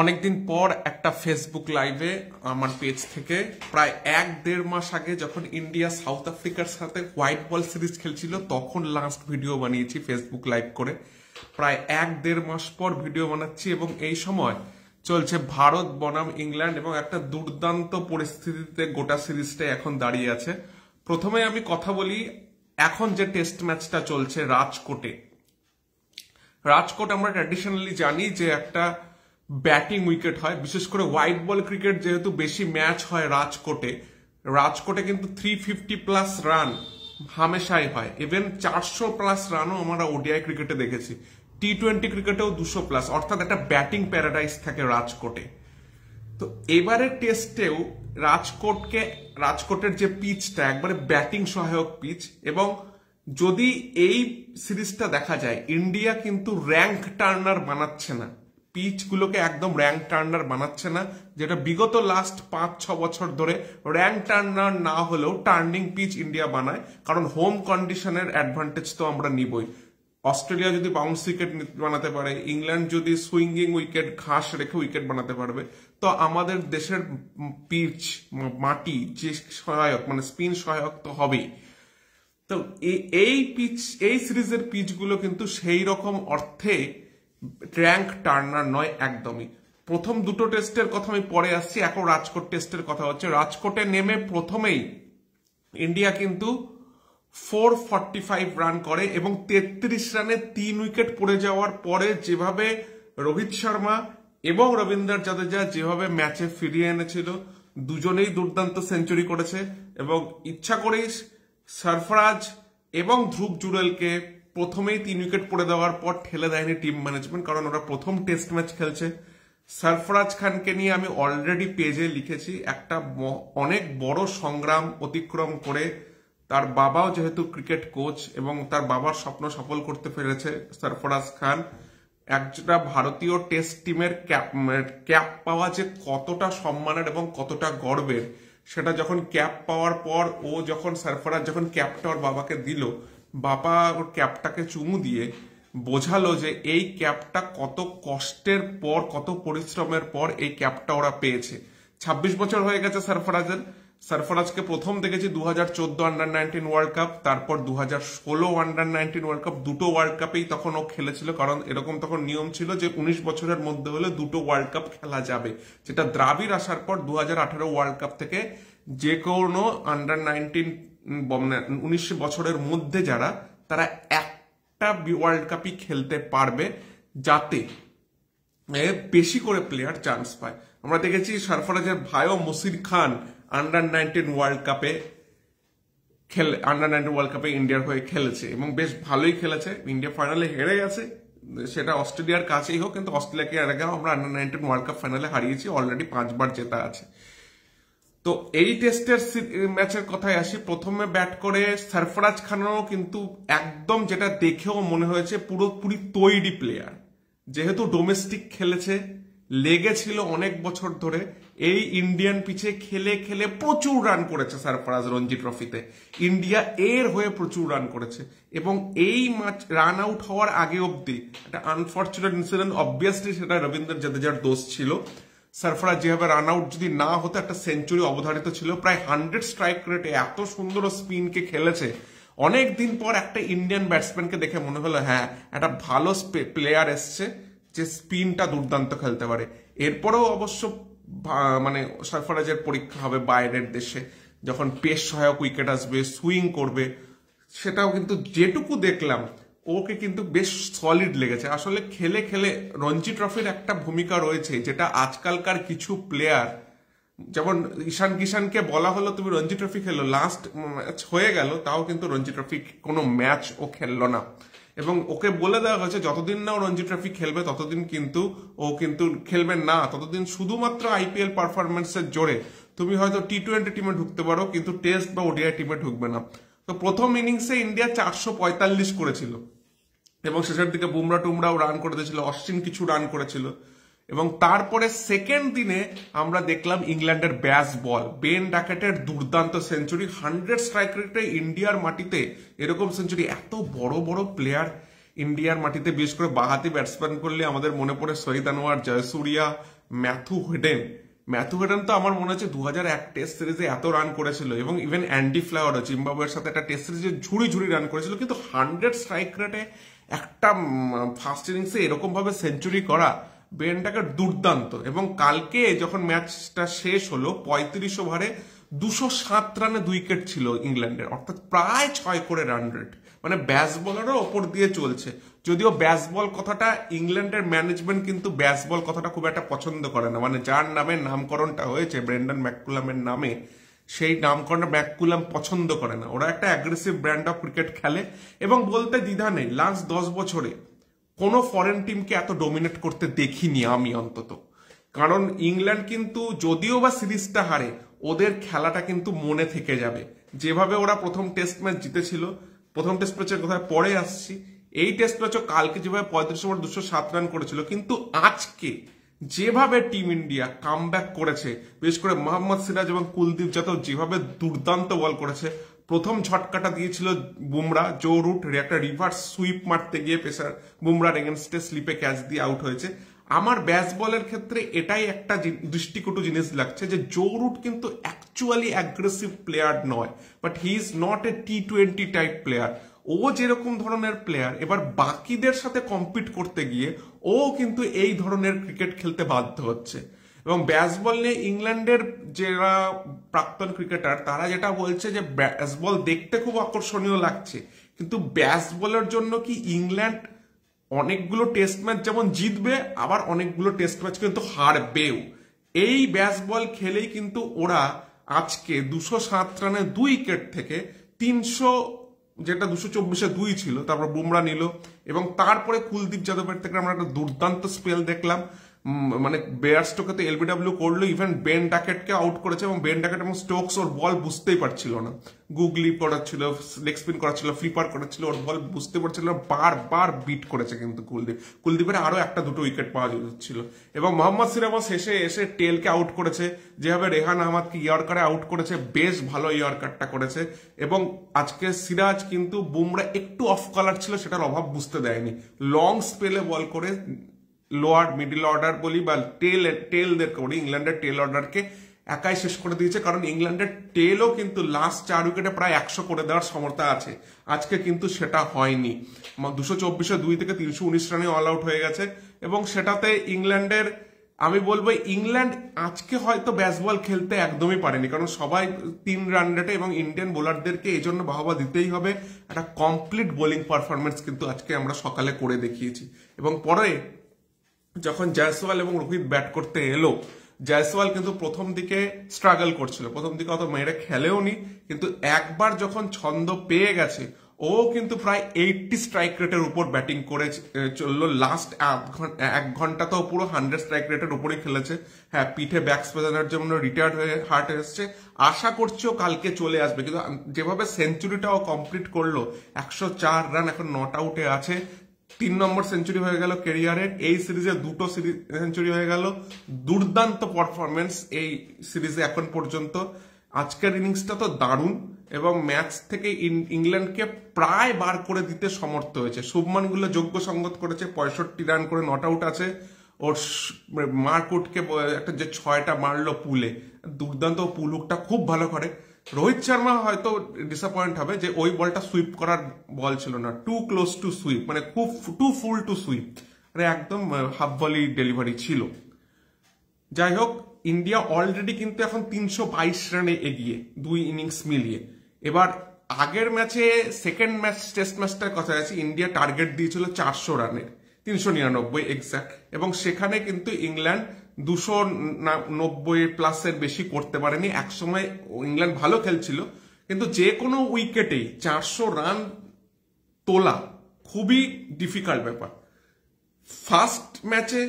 অনেকদিন পর একটা ফেসবুক লাইভে আমার পেজ থেকে প্রায় এক দেড় মাস আগে যখন ইন্ডিয়া সাউথ আফ্রিকার সাথে হোয়াইট বল সিরিজ খেলছিল তখন লাস্ট ভিডিও বানিয়েছি ফেসবুক লাইভ করে প্রায় এক দেড় মাস পর ভিডিও বানাচ্ছি এবং এই সময় চলছে ভারত বনাম ইংল্যান্ড এবং একটা দুর্দান্ত পরিস্থিতিতে গোটা সিরিজটা এখন দাঁড়িয়ে আছে প্রথমে আমি কথা বলি এখন যে টেস্ট ম্যাচটা চলছে রাজকোটে রাজকোট আমরা ট্র্যাডিশনালি জানি যে একটা ব্যাটিং উইকেট হয় বিশেষ করে হোয়াইট বল ক্রিকেট যেহেতু বেশি ম্যাচ হয় রাজকোটে রাজকোটে কিন্তু থ্রি ফিফটি প্লাস রান হামেশাই হয় ইভেন চারশো প্লাস রানও আমরা ওডিআই ক্রিকেটে দেখেছি টি টোয়েন্টি ক্রিকেটেও দুশো প্লাস অর্থাৎ একটা ব্যাটিং প্যারাডাইস থাকে রাজকোটে তো এবারের টেস্টেও রাজকোটকে রাজকোটের যে পিচটা একবারে ব্যাটিং সহায়ক পিচ এবং যদি এই সিরিজটা দেখা যায় ইন্ডিয়া কিন্তু র্যাঙ্ক টার্নার বানাচ্ছে না পিচগুলোকে একদম র্যাঙ্ক টার্নার বানাচ্ছে না যেটা বিগত লাস্ট পাঁচ ছ বছর ধরে র্যাঙ্ক টার্নার না হলেও টার্নিং পিচ ইন্ডিয়া বানায় কারণ হোম কন্ডিশনের অ্যাডভান্টেজ তো আমরা নিবই অস্ট্রেলিয়া যদি বাউন্স উইকেট বানাতে পারে ইংল্যান্ড যদি সুইঙ্গিং উইকেট ঘাস রেখে উইকেট বানাতে পারবে তো আমাদের দেশের পিচ মাটি যে সহায়ক মানে স্পিন সহায়ক তো হবেই তো এই পিচ এই সিরিজের পিচগুলো কিন্তু সেই রকম অর্থে র্যাঙ্ক টার্নার নয় একদমই প্রথম দুটো টেস্টের কথা আমি পরে আসছি এখন রাজকোট টেস্টের কথা হচ্ছে রাজকোটে নেমে প্রথমেই ইন্ডিয়া কিন্তু ফোর ফাইভ রান করে এবং তেত্রিশ রানে তিন উইকেট পড়ে যাওয়ার পরে যেভাবে রোহিত শর্মা এবং রবীন্দ্র জাদেজা যেভাবে ম্যাচে ফিরিয়ে এনেছিল দুজনেই দুর্দান্ত সেঞ্চুরি করেছে এবং ইচ্ছা করেই সরফরাজ এবং ধ্রুব জুড়েলকে প্রথমেই তিন উইকেট পড়ে দেওয়ার পর ঠেলে দেয়নি টিম ম্যানেজমেন্ট কারণ ওরা প্রথম টেস্ট ম্যাচ খেলছে সরফরাজ খানকে নিয়ে আমি অলরেডি পেজে লিখেছি একটা অনেক বড় সংগ্রাম অতিক্রম করে তার বাবাও যেহেতু ক্রিকেট কোচ এবং তার বাবার স্বপ্ন সফল করতে পেরেছে সরফরাজ খান একটা ভারতীয় টেস্ট টিমের ক্যাপ ক্যাপ পাওয়া যে কতটা সম্মানের এবং কতটা গর্বের সেটা যখন ক্যাপ পাওয়ার পর ও যখন সরফরাজ যখন ক্যাপটা ওর বাবাকে দিল বাবা ওর ক্যাপটাকে চুমু দিয়ে বোঝালো যে এই ক্যাপটা কত কষ্টের পর কত পরিশ্রমের পর এই ক্যাপটা ওরা পেয়েছে ২৬ বছর হয়ে গেছে সরফরাজের সরফরাজকে প্রথম দেখেছি দু হাজার চোদ্দ আন্ডার নাইনটিন ওয়ার্ল্ড কাপ তারপর দু হাজার ষোলো আন্ডার নাইনটিন ওয়ার্ল্ড কাপ দুটো ওয়ার্ল্ড কাপেই তখন ও খেলেছিল কারণ এরকম তখন নিয়ম ছিল যে উনিশ বছরের মধ্যে হলে দুটো ওয়ার্ল্ড কাপ খেলা যাবে যেটা দ্রাবিড় আসার পর দু হাজার আঠারো ওয়ার্ল্ড কাপ থেকে যে কোনো আন্ডার নাইনটিন মানে উনিশ বছরের মধ্যে যারা তারা একটা ওয়ার্ল্ড কাপই খেলতে পারবে যাতে বেশি করে প্লেয়ার চান্স পায় আমরা দেখেছি সরফরাজের ভাইও Musheer Khan under nineteen world কাপে খেলে আন্ডার নাইনটিন ওয়ার্ল্ড কাপে ইন্ডিয়ার হয়ে খেলেছে এবং বেশ ভালোই খেলেছে ইন্ডিয়া ফাইনালে হেরে গেছে সেটা অস্ট্রেলিয়ার কাছেই হোক কিন্তু অস্ট্রেলিয়াকে আমরা আন্ডার নাইনটিন ওয়ার্ল্ড কাপ ফাইনালে হারিয়েছি অলরেডি পাঁচবার জেতা আছে তো এই টেস্টের ম্যাচের কথায় আসি প্রথমে ব্যাট করে সরফরাজ খানও কিন্তু একদম যেটা দেখেও মনে হয়েছে পুরোপুরি তৈরি প্লেয়ার যেহেতু ডোমেস্টিক খেলেছে লেগেছিল অনেক বছর ধরে এই ইন্ডিয়ান পিচে খেলে খেলে প্রচুর রান করেছে সরফরাজ রঞ্জি ট্রফিতে ইন্ডিয়া এর হয়ে প্রচুর রান করেছে এবং এই ম্যাচ রান আউট হওয়ার আগে অব্দি একটা আনফর্চুনেট ইনসিডেন্ট অবভিয়াসলি সেটা রবীন্দ্র জাদেজার দোষ ছিল সরফরাজ যেভাবে রান আউট যদি না হতো একটা সেঞ্চুরি অবধারিত ছিল প্রায় হান্ড্রেড স্ট্রাইক রেটে এত সুন্দর স্পিনকে খেলেছে অনেক দিন পর একটা ইন্ডিয়ান ব্যাটসম্যানকে দেখে মনে হলো হ্যাঁ একটা ভালো প্লেয়ার এসছে যে স্পিনটা দুর্দান্ত খেলতে পারে এরপরেও অবশ্য মানে সরফরাজের পরীক্ষা হবে বাইরের দেশে যখন পেশ সহায়ক উইকেট আসবে সুইং করবে সেটাও কিন্তু যেটুকু দেখলাম ওকে কিন্তু বেশ সলিড লেগেছে আসলে খেলে খেলে রঞ্জি ট্রফির একটা ভূমিকা রয়েছে যেটা আজকালকার কিছু প্লেয়ার যেমন ঈশান কিষানকে বলা হলো তুমি রঞ্জি ট্রফি খেললো লাস্ট ম্যাচ হয়ে গেল তাও কিন্তু রঞ্জি ট্রফি কোনো ম্যাচ ও খেললো না এবং ওকে বলে দেওয়া হয়েছে যতদিন না ও রঞ্জি ট্রফি খেলবে ততদিন কিন্তু ও কিন্তু খেলবে না ততদিন শুধুমাত্র আইপিএল পারফরমেন্সের জোরে তুমি হয়তো টি টোয়েন্টি টিমে ঢুকতে পারো কিন্তু টেস্ট বা ওডিআই টিমে ঢুকবে না তো প্রথম ইনিংসে ইন্ডিয়া চারশো পঁয়তাল্লিশ করেছিল এবং শেষের দিকে বুমরা টুমরাও রান করে দিয়েছিল অশ্বিন কিছু রান করেছিল এবং তারপরে সেকেন্ড দিনে আমরা দেখলাম ইংল্যান্ডের ব্যাস বল বেন ডাকেটের দুর্দান্ত সেঞ্চুরি হান্ড্রেড স্ট্রাইক রেটে ইন্ডিয়ার মাটিতে এরকম সেঞ্চুরি এত বড় বড় প্লেয়ার ইন্ডিয়ার মাটিতে বিশেষ করে বাহাতি ব্যাটসম্যান করলে আমাদের মনে পড়ে Shahid Anwar Jayasuriya Matthew Hayden Matthew Hayden তো আমার মনে হচ্ছে দু হাজার এক টেস্ট সিরিজে এত রান করেছিল এবং ইভেন অ্যান্ডি ফ্লাওয়ারও জিম্বাবুয়ের সাথে একটা টেস্ট সিরিজে ঝুড়ি ঝুড়ি রান করেছিল কিন্তু হান্ড্রেড স্ট্রাইক রেটে একটা ফার্স্ট ইনিংসে এরকমভাবে সেঞ্চুরি করা বেনটাকে দুর্দান্ত এবং কালকে যখন ম্যাচটা শেষ হলো পঁয়ত্রিশ ওভারে দুশো সাত রানে দুই উইকেট ছিল ইংল্যান্ডের অর্থাৎ প্রায় ছয় করে রান রেট মানে ব্যাস বলারও ওপর দিয়ে চলছে যদিও ব্যাস বল কথাটা ইংল্যান্ডের ম্যানেজমেন্ট কিন্তু ব্যাস বল কথাটা খুব একটা পছন্দ করে না মানে যার নামে নামকরণটা হয়েছে ব্রেন্ডন ম্যাকুলামের নামে সেই নামকরণ ম্যাককুলাম পছন্দ করে না ওরা একটা অ্যাগ্রেসিভ ব্র্যান্ড অফ ক্রিকেট খেলে এবং বলতে দ্বিধা নেই লাস্ট দশ বছরে কোনো ফরেন টিমকে এত ডোমিনেট করতে দেখিনি আমি অন্তত কারণ ইংল্যান্ড কিন্তু যদিও বা সিরিজটা হারে ওদের খেলাটা কিন্তু মনে থেকে যাবে যেভাবে ওরা প্রথম টেস্ট ম্যাচ জিতেছিল প্রথম টেস্ট ম্যাচের কোথায় পরে আসছি এই টেস্ট ম্যাচও কালকে যেভাবে পঁয়ত্রিশ ওভার দুশো সাত রান করেছিল কিন্তু আজকে যেভাবে টিম ইন্ডিয়া কাম করেছে বিশেষ করে মোহাম্মদ সিরাজ এবং কুলদীপ যাদব যেভাবে দুর্দান্ত বল করেছে প্রথম ঝটকাটা দিয়েছিল বুমরা জো রুট একটা রিভার্স সুইপ মারতে গিয়ে পেসার বুমরা রেগেনস্টে স্লিপে ক্যাচ দিয়ে আউট হয়েছে আমার ব্যাস বলের ক্ষেত্রে এটাই একটা দৃষ্টিকটু জিনিস লাগছে যে জো রুট কিন্তু অ্যাকচুয়ালি অ্যাগ্রেসিভ প্লেয়ার নয় but he is not a T twenty type player ও যেরকম ধরনের প্লেয়ার এবার বাকিদের সাথে কম্পিট করতে গিয়ে ও কিন্তু এই ধরনের ক্রিকেট খেলতে বাধ্য হচ্ছে এবং ব্যাসবল নিয়ে ইংল্যান্ডের যারা প্রাক্তন ক্রিকেটার তারা যেটা বলছে যে ব্যাসবল দেখতে খুব আকর্ষণীয় লাগছে কিন্তু ব্যাসবলের জন্য কি ইংল্যান্ড অনেকগুলো টেস্ট ম্যাচ যেমন জিতবে আবার অনেকগুলো টেস্ট ম্যাচ কিন্তু হারবেও এই ব্যাসবল খেলেই কিন্তু ওরা আজকে দুশো সাত রানে দুই উইকেট থেকে তিনশো যেটা দুশো চব্বিশে দুই ছিল তারপর বুমরা নিল এবং তারপরে কুলদীপ যাদবের থেকে আমরা একটা দুর্দান্ত স্পেল দেখলাম মানে বেয়ার স্টোকেতে এলবিডাব্লিউ করলো ইভেন বেন ডাকেটকে আউট করেছে এবং বেন ডাকেট এবং স্টোকস ওর বল বুঝতেই পারছিল না গুগলি করাচ্ছিল লেগ স্পিন করাচ্ছিল ফ্লিপার করাচ্ছিল ওর বল বুঝতে পারছিল না বার বিট করেছে কিন্তু কুলদীপ কুলদীপের আরও একটা দুটো উইকেট পাওয়া যাচ্ছিল এবং মোহাম্মদ সিরামও শেষে এসে টেলকে আউট করেছে যেভাবে রেহান আহমদকে ইয়ার্কারে আউট করেছে বেশ ভালো ইয়ার্কারটা করেছে এবং আজকে সিরাজ কিন্তু বুমরা একটু অফ কালার ছিল সেটার অভাব বুঝতে দেয়নি লং স্পেলে বল করে লোয়ার মিডিল অর্ডার বলি বা টেল টেলদেরকে বলি ইংল্যান্ডের টেল অর্ডারকে একাই শেষ করে দিয়েছে কারণ ইংল্যান্ডের টেলও কিন্তু লাস্ট চার উইকেটে প্রায় একশো করে দেওয়ার সমর্থা আছে আজকে কিন্তু সেটা হয়নি দুশো চব্বিশে দুই থেকে তিনশো উনিশ রানে অল আউট হয়ে গেছে এবং সেটাতে ইংল্যান্ডের আমি বলবো ইংল্যান্ড আজকে হয়তো ব্যাসবল খেলতে একদমই পারেনি কারণ সবাই তিন রান রেটে এবং ইন্ডিয়ান বোলারদেরকে এই জন্য বাহবা দিতেই হবে একটা কমপ্লিট বোলিং পারফরমেন্স কিন্তু আজকে আমরা সকালে করে দেখিয়েছি এবং পরে যখন জয়সওয়াল এবং রোহিত ব্যাট করতে এলো জয়সওয়াল কিন্তু প্রথম দিকে স্ট্রাগল করছিল প্রথম দিকে অত মেয়েরা খেলেও নি কিন্তু একবার যখন ছন্দ পেয়ে গেছে ও কিন্তু প্রায় এইটটি স্ট্রাইক রেটের উপর ব্যাটিং করে চললো লাস্ট এক ঘন্টা তো পুরো হান্ড্রেড স্ট্রাইক রেটের উপরে খেলেছে হ্যাঁ পিঠে ব্যাক স্পেজানোর জন্য রিটায়ার্ড হয়ে হার্ট এসছে আশা ও কালকে চলে আসবে কিন্তু যেভাবে সেঞ্চুরিটাও কমপ্লিট করলো একশো চার রান এখন নট আউটে আছে তিন নম্বর সেঞ্চুরি হয়ে গেল কেরিয়ারের এই সিরিজে দুটো সেঞ্চুরি হয়ে গেল দুর্দান্ত পারফরমেন্স এই সিরিজে এখন পর্যন্ত আজকের ইনিংসটা তো দারুণ এবং ম্যাচ থেকে ইংল্যান্ডকে প্রায় বার করে দিতে সমর্থ হয়েছে গুলো যোগ্য সঙ্গত করেছে পঁয়ষট্টি রান করে নট আউট আছে ওর মার্কুটকে একটা যে ছয়টা মারলো পুলে দুর্দান্ত পুলুকটা খুব ভালো করে রোহিত শর্মা হয়তো ডিসঅ্যাপয়েন্ট হবে যে ওই বলটা সুইপ করার বল ছিল না টু ক্লোজ টু সুইপ মানে খুব টু ফুল টু সুইপ মানে একদম হাফ বলি ডেলিভারি ছিল যাই হোক ইন্ডিয়া অলরেডি কিন্তু এখন তিনশো বাইশ রানে এগিয়ে দুই ইনিংস মিলিয়ে এবার আগের ম্যাচে সেকেন্ড ম্যাচ টেস্ট ম্যাচটার কথা আছে ইন্ডিয়া টার্গেট দিয়েছিল চারশো রানের তিনশো নিরানব্বই এক্স্যাক্ট এবং সেখানে কিন্তু ইংল্যান্ড দুশো নব্বই প্লাসের বেশি করতে পারেনি একসময় ইংল্যান্ড ভালো খেলছিল কিন্তু যে কোনো উইকেটেই চারশো রান তোলা খুবই ডিফিকাল্ট ব্যাপার ফার্স্ট ম্যাচে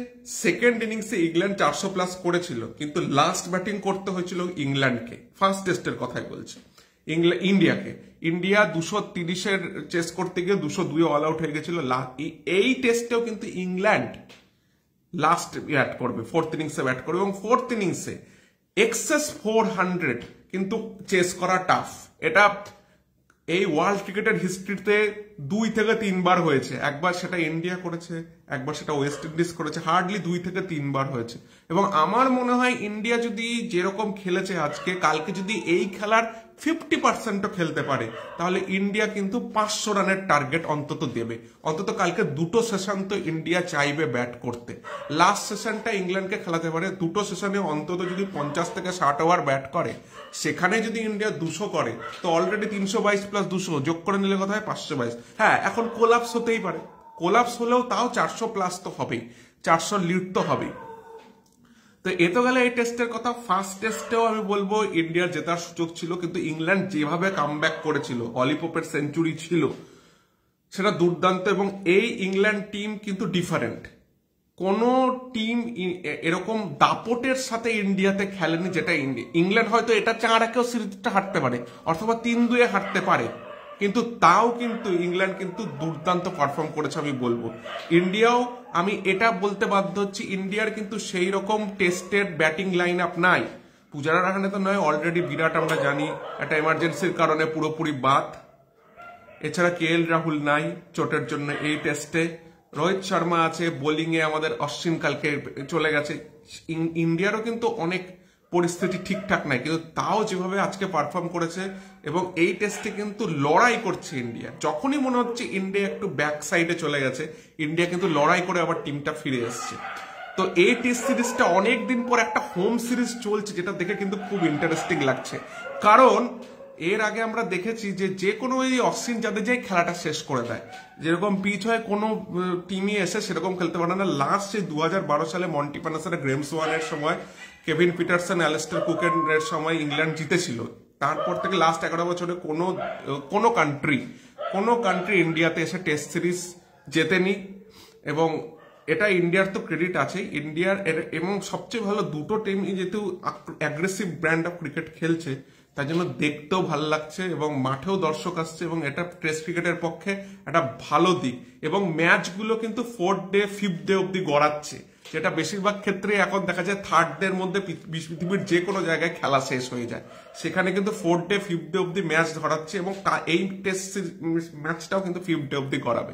সেকেন্ড ইনিংসে ইংল্যান্ড চারশো প্লাস করেছিল কিন্তু লাস্ট ব্যাটিং করতে হয়েছিল ইংল্যান্ডকে ফার্স্ট টেস্টের কথাই বলছে ইন্ডিয়াকে ইন্ডিয়া দুশো তিরিশের চেস করতে গিয়ে দুশো দুই অল আউট হয়ে গেছিল এই টেস্টেও কিন্তু ইংল্যান্ড লাস্ট ব্যাট করবে ফোর্থ ইনিংসে ব্যাট করবে এবং ফোর্থ ইনিংসে এক্সেস ফোর হান্ড্রেড কিন্তু চেস করা টাফ এটা এই ওয়ার্ল্ড ক্রিকেটের হিস্ট্রিতে দুই থেকে তিনবার হয়েছে একবার সেটা ইন্ডিয়া করেছে একবার সেটা ওয়েস্ট ইন্ডিজ করেছে হার্ডলি দুই থেকে তিনবার হয়েছে এবং আমার মনে হয় ইন্ডিয়া যদি যেরকম খেলেছে আজকে কালকে যদি এই খেলার ফিফটি পার্সেন্টও খেলতে পারে তাহলে ইন্ডিয়া কিন্তু পাঁচশো রানের টার্গেট অন্তত দেবে অন্তত কালকে দুটো সেশন তো ইন্ডিয়া চাইবে ব্যাট করতে লাস্ট সেশনটা ইংল্যান্ডকে খেলাতে পারে দুটো সেশনে অন্তত যদি পঞ্চাশ থেকে ষাট ওভার ব্যাট করে সেখানে যদি ইন্ডিয়া দুশো করে তো অলরেডি তিনশো বাইশ প্লাস দুশো যোগ করে নিলে কথা হয় পাঁচশো বাইশ হ্যাঁ এখন কোলাপস হতেই পারে কোলাপস হলেও তাও চারশো প্লাস তো হবেই চারশো লিড তো হবেই তো এত গেলে এই টেস্টের কথা ফার্স্ট টেস্টেও আমি বলবো ইন্ডিয়ার জেতার সুযোগ ছিল কিন্তু ইংল্যান্ড যেভাবে কাম করেছিল অলিপপের সেঞ্চুরি ছিল সেটা দুর্দান্ত এবং এই ইংল্যান্ড টিম কিন্তু ডিফারেন্ট কোন টিম এরকম দাপটের সাথে ইন্ডিয়াতে খেলেনি যেটা ইংল্যান্ড হয়তো এটা চাঁড়াকেও সিরিজটা হারতে পারে অথবা তিন দুয়ে হারতে পারে কিন্তু তাও কিন্তু ইংল্যান্ড কিন্তু দুর্দান্ত পারফর্ম করেছে আমি বলবো ইন্ডিয়াও আমি এটা বলতে বাধ্য হচ্ছি ইন্ডিয়ার কিন্তু সেই রকম টেস্টের ব্যাটিং লাইন আপ নাই পূজারা রাহানে তো নয় অলরেডি বিরাট আমরা জানি একটা এমার্জেন্সির কারণে পুরোপুরি বাদ এছাড়া কে এল রাহুল নাই চোটের জন্য এই টেস্টে রোহিত শর্মা আছে বোলিংয়ে আমাদের অশ্বিন কালকে চলে গেছে ইন্ডিয়ারও কিন্তু অনেক পরিস্থিতি ঠিকঠাক নাই কিন্তু তাও যেভাবে আজকে পারফর্ম করেছে এবং এই টেস্টে কিন্তু লড়াই করছে ইন্ডিয়া যখনই মনে হচ্ছে ইন্ডিয়া একটু ব্যাক সাইডে চলে গেছে ইন্ডিয়া কিন্তু লড়াই করে আবার টিমটা ফিরে এসছে তো এই টেস্ট সিরিজটা অনেক দিন পর একটা হোম সিরিজ চলছে যেটা দেখে কিন্তু খুব ইন্টারেস্টিং লাগছে কারণ এর আগে আমরা দেখেছি যে যে কোনো এই অক্সিন যাদের যে খেলাটা শেষ করে দেয় যেরকম পিচ হয় কোনো টিমই এসে সেরকম খেলতে পারে না লাস্ট যে দু সালে মন্টি পানাসের গ্রেমস ওয়ানের সময় কেভিন পিটারসন অ্যালেস্টার এর সময় ইংল্যান্ড জিতেছিল তারপর থেকে লাস্ট এগারো বছরে কোনো কোনো কান্ট্রি কোনো কান্ট্রি ইন্ডিয়াতে এসে টেস্ট সিরিজ জেতেনি এবং এটা ইন্ডিয়ার তো ক্রেডিট আছে ইন্ডিয়ার এবং সবচেয়ে ভালো দুটো টিমই যেহেতু অ্যাগ্রেসিভ ব্র্যান্ড অফ ক্রিকেট খেলছে তার জন্য দেখতেও ভালো লাগছে এবং মাঠেও দর্শক আসছে এবং এটা টেস্ট ক্রিকেটের পক্ষে একটা ভালো দিক এবং ম্যাচগুলো কিন্তু ফোর্থ ডে ফিফথ ডে অব্দি গড়াচ্ছে যেটা বেশিরভাগ ক্ষেত্রে এখন দেখা যায় থার্ড ডের মধ্যে পৃথিবীর যে কোনো জায়গায় খেলা শেষ হয়ে যায় সেখানে কিন্তু ফোর্থ ডে ফিফথ ডে অব্দি ম্যাচ ধরাচ্ছে এবং এই টেস্ট ম্যাচটাও কিন্তু ফিফথ ডে অব্দি গড়াবে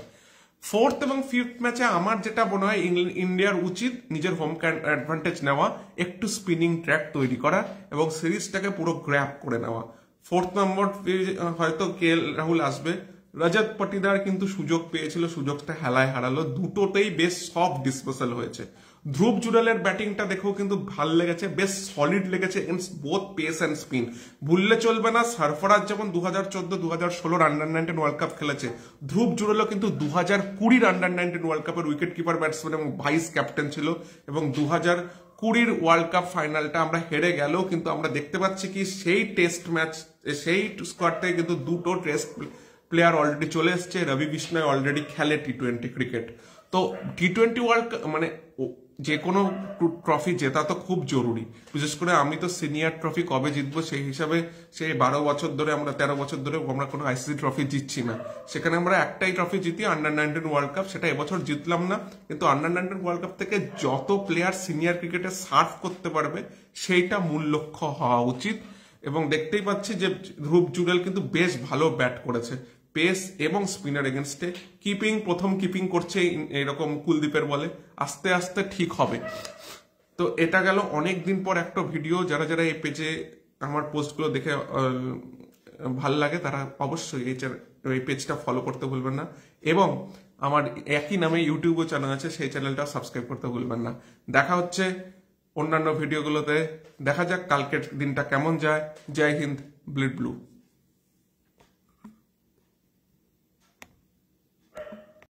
ফোর্থ এবং ফিফথ ম্যাচে আমার যেটা মনে হয় ইন্ডিয়ার উচিত নিজের হোম অ্যাডভান্টেজ নেওয়া একটু স্পিনিং ট্র্যাক তৈরি করা এবং সিরিজটাকে পুরো গ্র্যাপ করে নেওয়া ফোর্থ নম্বর হয়তো কে রাহুল আসবে রজত পটিদার কিন্তু সুযোগ পেয়েছিল সুযোগটা হেলায় হারালো দুটোতেই বেশ সফট ডিসপোজাল হয়েছে ধ্রুব জুড়ালের ব্যাটিংটা দেখেও কিন্তু ভাল লেগেছে বেশ সলিড লেগেছে in both pace and spin ভুললে চলবে না সরফরাজ যেমন দু হাজার চোদ্দ দু হাজার ষোলোর আন্ডার নাইনটিন ওয়ার্ল্ড কাপ খেলেছে ধ্রুব জুড়ালও কিন্তু দু হাজার কুড়ির আন্ডার নাইনটিন ওয়ার্ল্ড কাপের উইকেট কিপার ব্যাটসম্যান এবং ভাইস ক্যাপ্টেন ছিল এবং দু হাজার কুড়ির ওয়ার্ল্ড কাপ ফাইনালটা আমরা হেরে গেলেও কিন্তু আমরা দেখতে পাচ্ছি কি সেই টেস্ট ম্যাচ সেই স্কোয়াড থেকে কিন্তু দুটো টেস্ট প্লেয়ার অলরেডি চলে এসছে রবি বিষ্ণয় অলরেডি খেলে টি টোয়েন্টি ক্রিকেট তো টি টোয়েন্টি ওয়ার্ল্ড মানে যে কোনো ট্রফি জেতা তো খুব জরুরি বিশেষ করে আমি তো সিনিয়র ট্রফি কবে জিতবো সেই হিসাবে সেই বারো বছর ধরে আমরা তেরো বছর ধরে আমরা কোনো আইসিসি ট্রফি জিতছি না সেখানে আমরা একটাই ট্রফি জিতি আন্ডার নাইনটিন ওয়ার্ল্ড কাপ সেটা এবছর জিতলাম না কিন্তু আন্ডার নাইনটিন ওয়ার্ল্ড কাপ থেকে যত প্লেয়ার সিনিয়র ক্রিকেটে সার্ভ করতে পারবে সেইটা মূল লক্ষ্য হওয়া উচিত এবং দেখতেই পাচ্ছি যে ধ্রুব জুরেল কিন্তু বেশ ভালো ব্যাট করেছে পেস এবং স্পিনার এগেনস্টে কিপিং প্রথম কিপিং করছে এরকম কুলদীপের বলে আস্তে আস্তে ঠিক হবে তো এটা গেল অনেক দিন পর একটা ভিডিও যারা যারা এই পেজে আমার পোস্টগুলো দেখে ভাল লাগে তারা অবশ্যই এই পেজটা ফলো করতে ভুলবেন না এবং আমার একই নামে ইউটিউবও চ্যানেল আছে সেই চ্যানেলটা সাবস্ক্রাইব করতে ভুলবেন না দেখা হচ্ছে অন্যান্য ভিডিওগুলোতে দেখা যাক কালকের দিনটা কেমন যায় জয় হিন্দ ব্লিড ব্লু